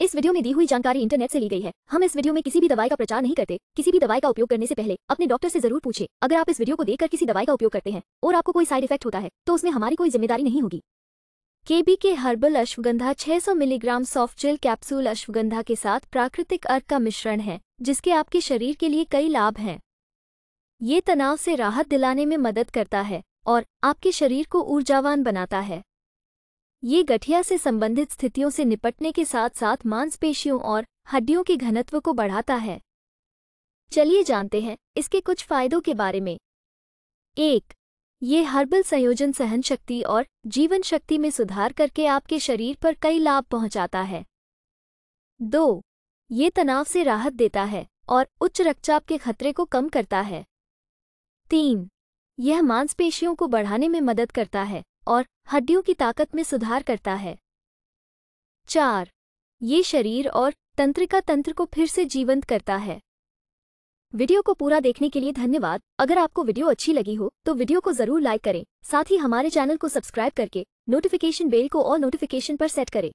इस वीडियो में दी हुई जानकारी इंटरनेट से ली गई है हम इस वीडियो में किसी भी दवाई का प्रचार नहीं करते किसी भी दवाई का उपयोग करने से पहले अपने डॉक्टर से जरूर पूछे अगर आप इस वीडियो को देखकर किसी दवाई का उपयोग करते हैं और आपको कोई साइड इफेक्ट होता है तो उसमें हमारी कोई जिम्मेदारी नहीं होगी केबी के हर्बल अश्वगंधा छह milligram soft gel capsule ashwagandha के साथ प्राकृतिक अर्क का मिश्रण है जिसके आपके शरीर के लिए कई लाभ हैं ये तनाव से राहत दिलाने में मदद करता है और आपके शरीर को ऊर्जावान बनाता है ये गठिया से संबंधित स्थितियों से निपटने के साथ साथ मांसपेशियों और हड्डियों के घनत्व को बढ़ाता है चलिए जानते हैं इसके कुछ फायदों के बारे में एक ये हर्बल संयोजन सहन शक्ति और जीवन शक्ति में सुधार करके आपके शरीर पर कई लाभ पहुंचाता है दो ये तनाव से राहत देता है और उच्च रक्तचाप के खतरे को कम करता है तीन यह मांसपेशियों को बढ़ाने में मदद करता है और हड्डियों की ताकत में सुधार करता है चार ये शरीर और तंत्रिका तंत्र को फिर से जीवंत करता है वीडियो को पूरा देखने के लिए धन्यवाद अगर आपको वीडियो अच्छी लगी हो तो वीडियो को जरूर लाइक करें साथ ही हमारे चैनल को सब्सक्राइब करके नोटिफिकेशन बेल को और नोटिफिकेशन पर सेट करें